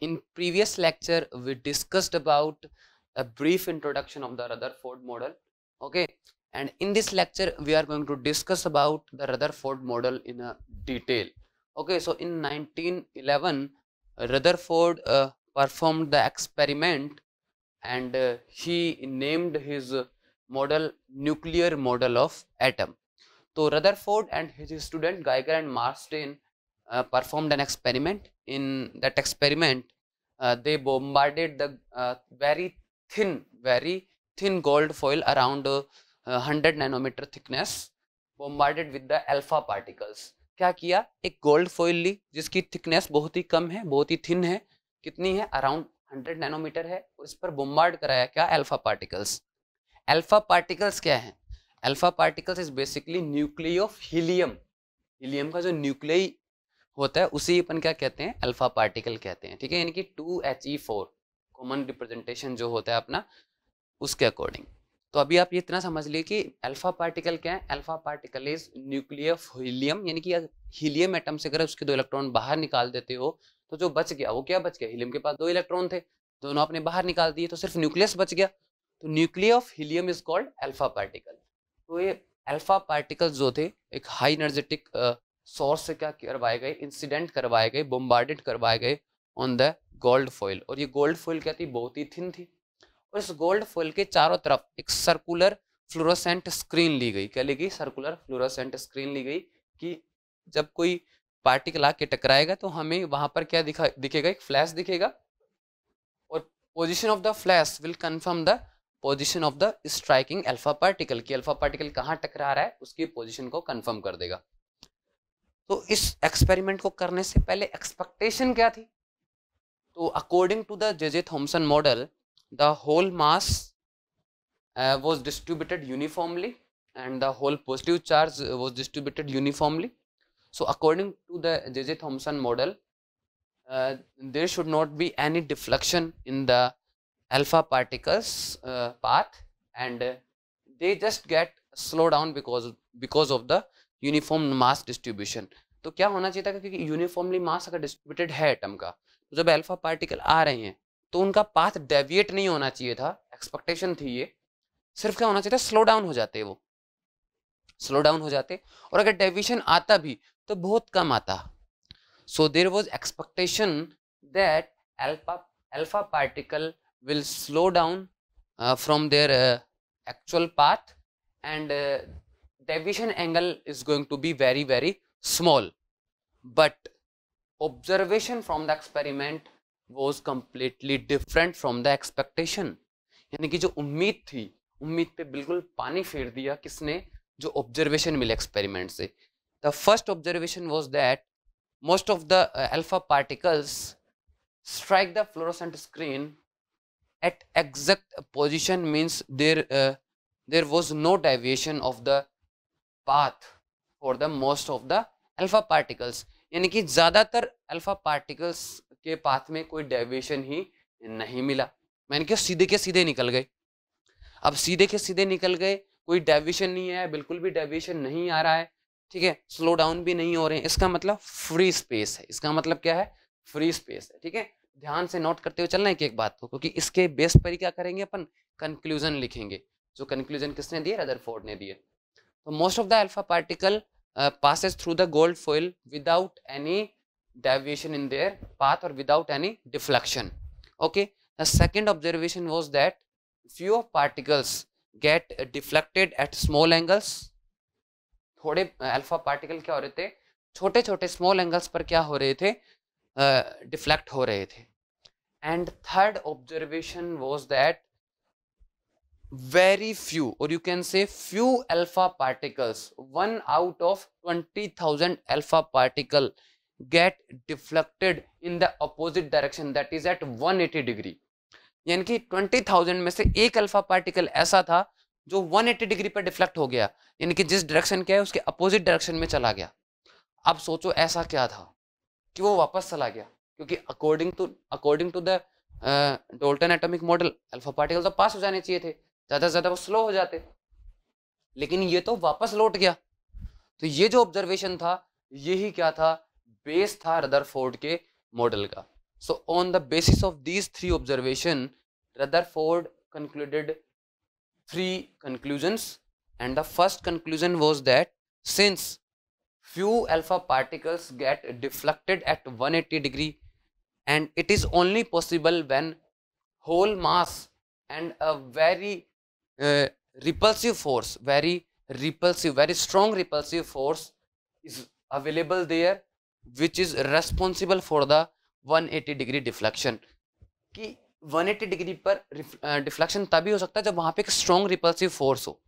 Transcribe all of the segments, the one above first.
In previous lecture, we discussed about a brief introduction of the Rutherford model. Okay. And in this lecture, we are going to discuss about the Rutherford model in a detail. Okay. So in 1911, Rutherford uh, performed the experiment and uh, he named his model nuclear model of atom. So Rutherford and his student Geiger and Marstein performed an experiment. In that experiment, uh, they bombarded the uh, very thin, very thin gold foil around uh, 100 nanometer thickness, bombarded with the alpha particles. क्या किया एक gold foil ली जिसकी thickness बहुत ही कम है बहुत ही thin है कितनी है अराउंड 100 नैनोमीटर है और इस पर बोम्बार्ड कराया क्या अल्फा पार्टिकल्स अल्फा पार्टिकल्स क्या है alpha particles is basically nuclei of helium helium का जो न्यूक्लिय होता है उसी अपन क्या कहते हैं अल्फा पार्टिकल कहते हैं ठीक है यानी कि two H E four common representation जो होता है अपना उसके अकॉर्डिंग तो अभी आप ये इतना समझ लिए कि अल्फा पार्टिकल क्या है alpha particle is nuclear helium यानी कि हीलियम एटम से अगर उसके दो इलेक्ट्रॉन बाहर निकाल देते हो तो जो बच गया वो क्या बच गया हीलियम के पास दो इलेक्ट्रॉन थे दोनों आपने बाहर निकाल दिए तो सिर्फ न्यूक्लियस बच गया तो nuclear of helium is called alpha particle तो ये अल्फा पार्टिकल्स जो थे एक हाई एनर्जेटिक सोर्स से क्या करवाए गए इंसिडेंट करवाए गए बोम्बार्डेड करवाए गए ऑन द गोल्ड फॉइल और ये गोल्ड फॉइल क्या थी बहुत ही थिन थी और इस गोल्ड फॉइल के चारों तरफ एक सर्कुलर फ्लोरोसेंट स्क्रीन ली गई क्या ली गई सर्कुलर फ्लोरोसेंट स्क्रीन ली गई कि जब कोई पार्टिकल आके टकराएगा तो हमें वहां पर क्या दिखा दिखेगा एक फ्लैश दिखेगा और position of the flash will confirm the position of the striking alpha particle की अल्फा पार्टिकल कहाँ टकरा रहा है उसकी पोजिशन को कन्फर्म कर देगा तो इस एक्सपेरिमेंट को करने से पहले एक्सपेक्टेशन क्या थी तो according to the J J Thomson model the whole mass was distributed uniformly and the whole positive charge was distributed uniformly so according to the J J Thomson model there should not be any deflection in the alpha particles path and they just get slow down because because of the uniform mass distribution तो क्या होना चाहिए था क्योंकि uniformly मास अगर distributed है atom का तो जब अल्फा पार्टिकल आ रहे हैं तो उनका पाथ डेविएट नहीं होना चाहिए था एक्सपेक्टेशन थी ये सिर्फ क्या होना चाहिए था स्लो डाउन हो जाते वो स्लो डाउन हो जाते और अगर डेविएशन आता भी तो बहुत कम आता so there was expectation that alpha alpha particle will slow down from their actual path and deviation angle is going to be very very small but observation from the experiment was completely different from the expectation यानी कि जो उम्मीद थी उम्मीद पे बिल्कुल पानी फेर दिया किसने जो ऑब्जर्वेशन मिला एक्सपेरिमेंट से the first observation was that most of the alpha particles strike the fluorescent screen at exact position means there uh, there was no deviation of the path for the most of the alpha particles यानी कि ज़्यादातर alpha particles के path में कोई deviation ही नहीं मिला मैंने कहा सीधे के सीधे निकल गए अब सीधे के सीधे निकल गए कोई डेविएशन नहीं है बिल्कुल भी डेविएशन नहीं आ रहा है ठीक है स्लो डाउन भी नहीं हो रहे हैं इसका मतलब फ्री स्पेस है इसका मतलब क्या है फ्री स्पेस है ठीक है ध्यान से नोट करते हुए चलना है कि एक बात को क्योंकि इसके बेस पर ही क्या करेंगे अपन कंक्लूजन लिखेंगे जो कंक्लूजन किसने दिए रदरफोर्ड ने दिए So most of the alpha particle uh, passes through the gold foil without any deviation in their path or without any deflection. Okay. The second observation was that few particles get deflected at small angles. थोड़े alpha uh, particle क्या हो रहे थे छोटे छोटे small angles पर क्या हो रहे थे डिफ्लेक्ट uh, हो रहे थे and third observation was that very few or you can say few alpha particles one out of 20000 alpha particle get deflected in the opposite direction that is at 180 degree यानी कि 20000 में से एक alpha particle ऐसा था जो one eighty degree पर deflect हो गया यानी कि जिस डायरेक्शन क्या है उसके अपोजिट डायरेक्शन में चला गया अब सोचो ऐसा क्या था कि वो वापस चला गया क्योंकि according to according to the Dalton atomic model alpha particle तो पास हो जाने चाहिए थे ज्यादा ज्यादा वो स्लो हो जाते लेकिन ये तो वापस लौट गया तो ये जो ऑब्जर्वेशन था ये ही क्या था बेस था रदर फोर्ड के मॉडल का so on the basis of these three observation Rutherford concluded three conclusions and the first conclusion was that since few alpha particles get deflected at one 180 degree and it is only possible when whole mass and a very repulsive force very repulsive very strong repulsive force is available there which is responsible for the 180 degree deflection कि 180 degree पर deflection तभी हो सकता है जब वहाँ पे एक स्ट्रॉन्ग रिपल्सिव फोर्स हो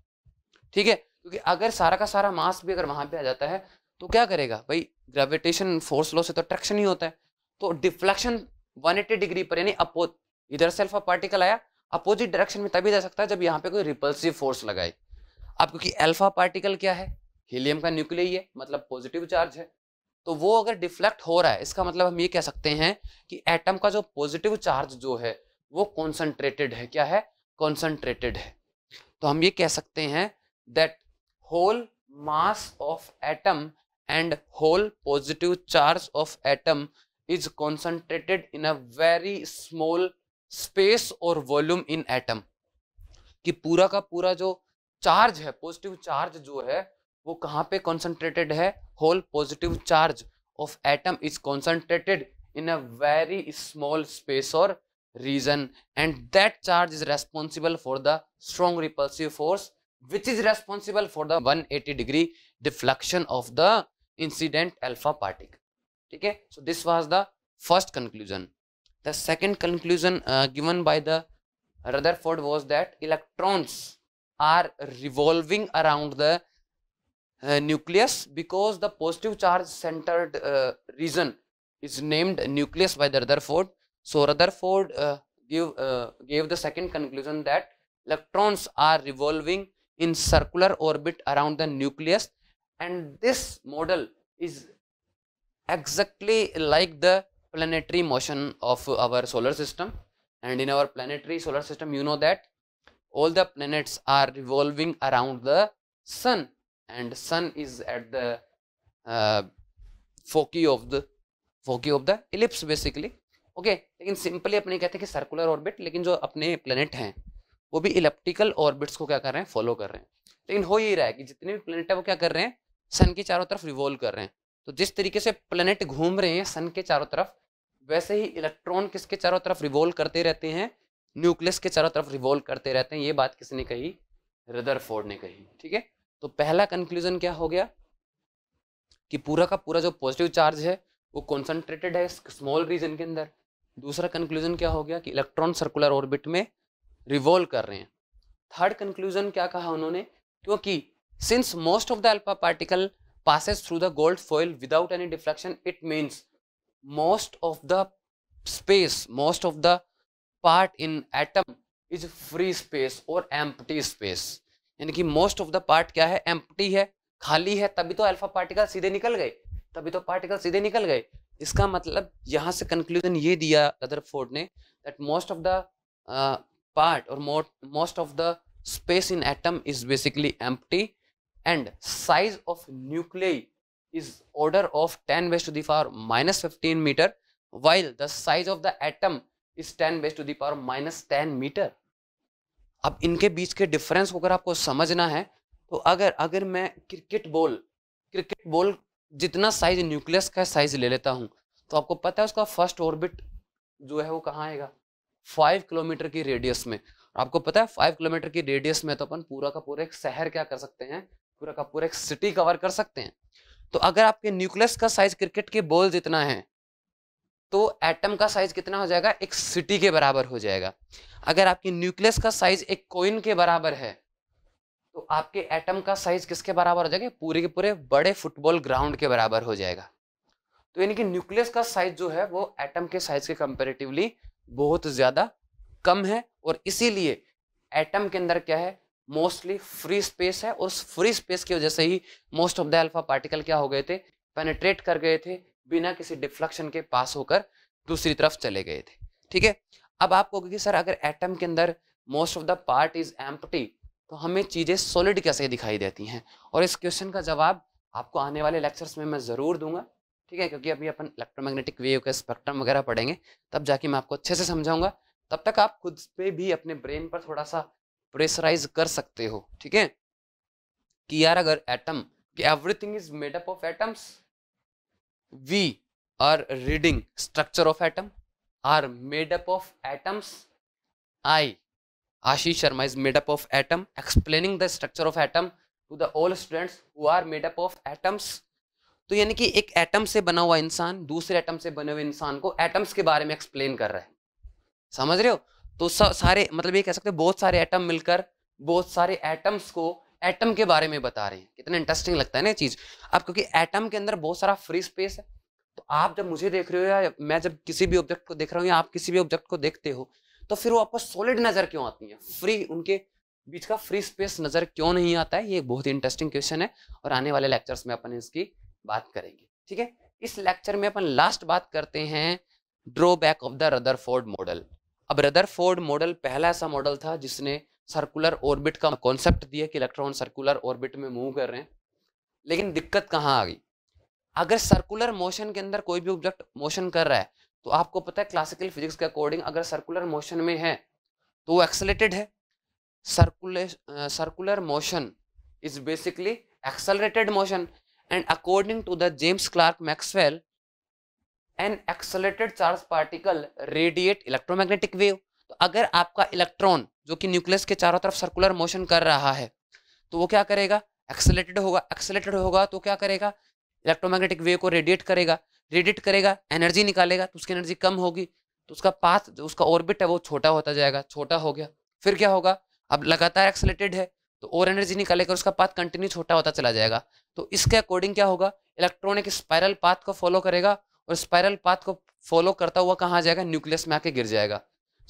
ठीक है क्योंकि अगर सारा का सारा मास भी अगर वहाँ पे आ जाता है तो क्या करेगा भाई ग्रेविटेशन फोर्स लो से तो अट्रैक्शन ही होता है तो डिफ्लेक्शन 180 डिग्री पर यानी अपोज इधर सेल्फ अ पार्टिकल आया अपोजिट डायरेक्शन में तभी जा सकता है जब यहाँ पे कोई रिपल्सिव फोर्स लगाए अब क्योंकि अल्फा पार्टिकल क्या है हीलियम का न्यूक्लियर ही है मतलब पॉजिटिव चार्ज है तो वो अगर डिफ्लेक्ट हो रहा है इसका मतलब हम ये कह सकते हैं कि एटम का जो पॉजिटिव चार्ज जो है वो कॉन्सेंट्रेटेड है क्या है कॉन्सेंट्रेटेड है तो हम ये कह सकते हैं that whole mass of atom and whole positive charge of atom is concentrated in a very small space और वॉल्यूम इन एटम कि पूरा का पूरा जो चार्ज है पॉजिटिव चार्ज जो है वो कहाँ पे कॉन्सेंट्रेटेड है whole positive charge of atom is concentrated in a very small space और region and that charge is responsible for the strong repulsive force which is responsible for the 180 degree deflection of the incident alpha particle ठीक है so this was the first conclusion The second conclusion uh, given by the Rutherford was that electrons are revolving around the uh, nucleus because the positive charge centered uh, region is named nucleus by the Rutherford. So Rutherford uh, give, uh, gave the second conclusion that electrons are revolving in circular orbit around the nucleus and this model is exactly like the planetary motion of our solar system and in our planetary solar system you know that all the planets are revolving around the sun and sun is at the uh, foci of the foci of the ellipse basically okay लेकिन simply अपने कहते हैं कि circular orbit लेकिन जो अपने planet हैं वो भी इलेप्टिकल ऑर्बिट्स को क्या कर रहे हैं फॉलो कर रहे हैं लेकिन हो यही रहा है कि जितने भी प्लेनेट है वो क्या कर रहे हैं सन के चारों तरफ रिवॉल्व कर रहे हैं तो जिस तरीके से प्लेनेट घूम रहे हैं सन के चारों तरफ वैसे ही इलेक्ट्रॉन किसके चारों तरफ रिवोल्व करते रहते हैं न्यूक्लियस के चारों तरफ रिवोल्व करते रहते हैं ये बात किसने कही रदर ने कही ठीक है तो पहला कंक्लूजन क्या हो गया कि पूरा का पूरा जो पॉजिटिव चार्ज है वो कॉन्सेंट्रेटेड है स्मॉल रीजन के अंदर दूसरा कंक्लूजन क्या हो गया कि इलेक्ट्रॉन सर्कुलर ऑर्बिट में रिवॉल्व कर रहे हैं थर्ड कंक्लूजन क्या कहा उन्होंने क्योंकि since most of the alpha particle passes through the gold foil without any deflection it means most of the space most of the part in atom is free space और empty space यानी कि most of the part क्या है empty है खाली है तभी तो अल्फा पार्टिकल सीधे निकल गए तभी तो पार्टिकल सीधे निकल गए इसका मतलब यहाँ से कंक्लूजन ये दिया फोर्ड ने that most of the part और most of the space in atom is basically empty and size of nuclei is order of 10 raised to the power minus 15 meter while the size of the atom is 10 raised to the power minus 10 meter अब इनके बीच के difference को अगर आपको समझना है तो अगर अगर मैं क्रिकेट बॉल क्रिकेट बॉल जितना साइज न्यूक्लियस का साइज ले लेता हूँ तो आपको पता है उसका फर्स्ट ऑर्बिट जो है वो कहाँ आएगा फाइव किलोमीटर की रेडियस में आपको पता है फाइव किलोमीटर की रेडियस में तो अपन पूरा का पूरा एक शहर क्या कर सकते हैं पूरा का पूरा एक सिटी कवर कर सकते हैं तो अगर आपके न्यूक्लियस का साइज क्रिकेट के बॉल जितना है तो एटम का साइज कितना हो जाएगा एक सिटी के बराबर हो जाएगा अगर आपके न्यूक्लियस का साइज एक कोइन के बराबर है तो आपके एटम का साइज किसके बराबर हो जाएगा पूरे के पूरे बड़े फुटबॉल ग्राउंड के बराबर हो जाएगा तो यानी कि न्यूक्लियस का साइज जो है वो एटम के साइज के कंपेरेटिवली बहुत ज़्यादा कम है और इसीलिए एटम के अंदर क्या है मोस्टली फ्री स्पेस है उस फ्री स्पेस की वजह से ही most of the alpha particle क्या हो गए थे पेनेट्रेट कर गए थे बिना किसी डिफ्लेक्शन के पास होकर दूसरी तरफ चले गए थे ठीक है अब आप कहोगे कि सर अगर एटम के अंदर most of the part is empty तो हमें चीज़ें सॉलिड कैसे दिखाई देती हैं और इस क्वेश्चन का जवाब आपको आने वाले लेक्चर्स में मैं ज़रूर दूंगा ठीक है क्योंकि अभी अपन इलेक्ट्रोमैग्नेटिक वेव के स्पेक्ट्रम वगैरह पढ़ेंगे तब जाके मैं आपको अच्छे से समझाऊंगा तब तक आप खुद पे भी अपने ब्रेन पर थोड़ा सा प्रेशराइज कर सकते हो ठीक है कि यार अगर एटम कि everything is made up of atoms we are reading structure of atom are made up of atoms I Ashish Sharma is made up of atom explaining the structure of atom to the all students who are made up of atoms तो यानी कि एक atom से बना हुआ इंसान दूसरे atom से बने हुए इंसान को एटम्स के बारे में एक्सप्लेन कर रहा है समझ रहे हो तो सारे मतलब ये कह सकते हैं बहुत सारे एटम मिलकर बहुत सारे एटम्स को एटम के बारे में बता रहे हैं कितना इंटरेस्टिंग लगता है ना चीज अब क्योंकि एटम के अंदर बहुत सारा फ्री स्पेस है तो आप जब मुझे देख रहे हो या मैं जब किसी भी ऑब्जेक्ट को देख रहा हूँ या आप किसी भी ऑब्जेक्ट को देखते हो तो फिर वो आपको सॉलिड नजर क्यों आती है फ्री उनके बीच का फ्री स्पेस नजर क्यों नहीं आता है ये बहुत ही इंटरेस्टिंग क्वेश्चन है और आने वाले लेक्चर्स में अपन इसकी बात करेंगे ठीक है इस लेक्चर में अपन लास्ट बात करते हैं drawback of the Rutherford model अब रदरफोर्ड मॉडल पहला ऐसा मॉडल था जिसने सर्कुलर ऑर्बिट का कॉन्सेप्ट दिया कि इलेक्ट्रॉन सर्कुलर ऑर्बिट में मूव कर रहे हैं लेकिन दिक्कत कहाँ आ गई अगर सर्कुलर मोशन के अंदर कोई भी ऑब्जेक्ट मोशन कर रहा है तो आपको पता है क्लासिकल फिजिक्स के अकॉर्डिंग अगर सर्कुलर मोशन में है तो वो एक्सलेटेड है circular circular motion is basically accelerated motion and according to the James Clerk Maxwell an accelerated charge particle radiate electromagnetic wave तो अगर आपका इलेक्ट्रॉन जो कि न्यूक्लियस के चारों तरफ सर्कुलर मोशन कर रहा है तो वो क्या करेगा एक्सलेटेड होगा एक्सलेटेड होगा तो क्या करेगा इलेक्ट्रोमैग्नेटिक वेव को रेडिएट करेगा रेडिएट करेगा एनर्जी निकालेगा तो उसकी एनर्जी कम होगी तो उसका पाथ जो उसका ऑर्बिट है वो छोटा होता जाएगा छोटा हो गया फिर क्या होगा अब लगातार एक्सलेटेड है तो और एनर्जी निकालेगा उसका पाथ कंटिन्यू छोटा होता चला जाएगा तो इसके अकॉर्डिंग क्या होगा इलेक्ट्रॉनिक स्पायरल पाथ को फॉलो करेगा और स्पायरल पाथ को फॉलो करता हुआ कहाँ जाएगा न्यूक्लियस में आके गिर जाएगा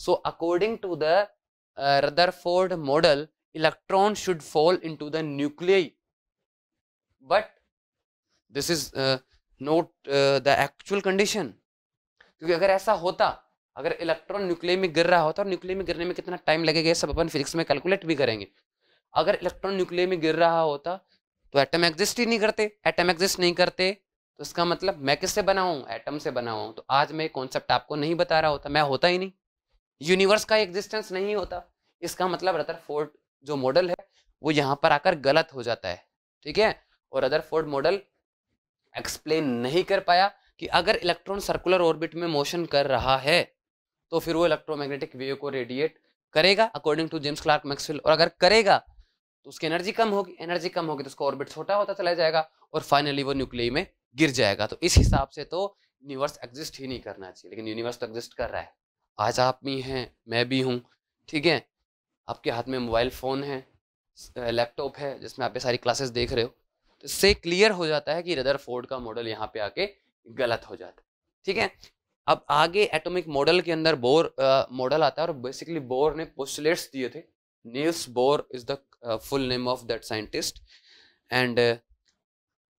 so according to the Rutherford model electron should fall into the nuclei but this is not the actual condition क्योंकि अगर ऐसा होता अगर इलेक्ट्रॉन न्यूक्लियर में गिर रहा होता और न्यूक्लियर में गिरने में कितना टाइम लगेगा सब अपन फिजिक्स में कैलकुलेट भी करेंगे अगर इलेक्ट्रॉन न्यूक्लियर में गिर रहा होता तो एटम एग्जिस्ट ही नहीं करते एटम एग्जिस्ट नहीं करते तो इसका मतलब मैं किससे बना एटम से बना हुआ तो आज मैं कॉन्सेप्ट आपको नहीं बता रहा होता मैं होता ही नहीं यूनिवर्स का एग्जिस्टेंस नहीं होता इसका मतलब फोर्ड जो मॉडल है वो यहाँ पर आकर गलत हो जाता है ठीक है और फोर्ड मॉडल एक्सप्लेन नहीं कर पाया कि अगर इलेक्ट्रॉन सर्कुलर ऑर्बिट में मोशन कर रहा है तो फिर वो इलेक्ट्रोमैग्नेटिक वेव को रेडिएट करेगा according to James Clerk Maxwell और अगर करेगा तो उसकी एनर्जी कम होगी एनर्जी कम होगी तो उसका ऑर्बिट छोटा होता चला जाएगा और फाइनली वो न्यूक्लियस में गिर जाएगा तो इस हिसाब से तो यूनिवर्स एग्जिस्ट ही नहीं करना चाहिए लेकिन यूनिवर्स तो एग्जिस्ट कर रहा है आज आप भी हैं मैं भी हूँ ठीक है आपके हाथ में मोबाइल फ़ोन है लैपटॉप है जिसमें आप ये सारी क्लासेस देख रहे हो तो इससे क्लियर हो जाता है कि रदर फोर्ड का मॉडल यहाँ पे आके गलत हो जाता है ठीक है अब आगे एटॉमिक मॉडल के अंदर बोर मॉडल आता है और बेसिकली बोर ने पोस्टलेट्स दिए थे Niels Bohr is the full name of that scientist and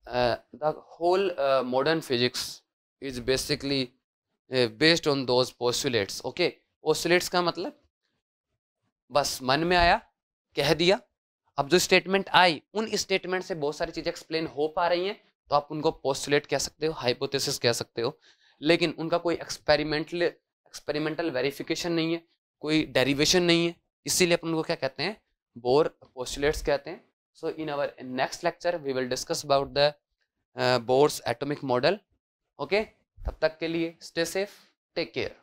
the whole modern physics is basically based on those postulates okay those का मतलब बस मन में आया कह दिया अब जो स्टेटमेंट आई उन स्टेटमेंट से बहुत सारी चीज़ें एक्सप्लेन हो पा रही हैं तो आप उनको पोस्टुलेट कह सकते हो हाइपोथेसिस कह सकते हो लेकिन उनका कोई एक्सपेरिमेंटल एक्सपेरिमेंटल वेरिफिकेशन नहीं है कोई डेरिवेशन नहीं है इसीलिए अपन उनको क्या कहते हैं बोर पोस्टुलेट्स कहते हैं So in our next lecture we will discuss about the uh, Bohr's atomic model. Okay. tab tak ke liye stay safe, take care.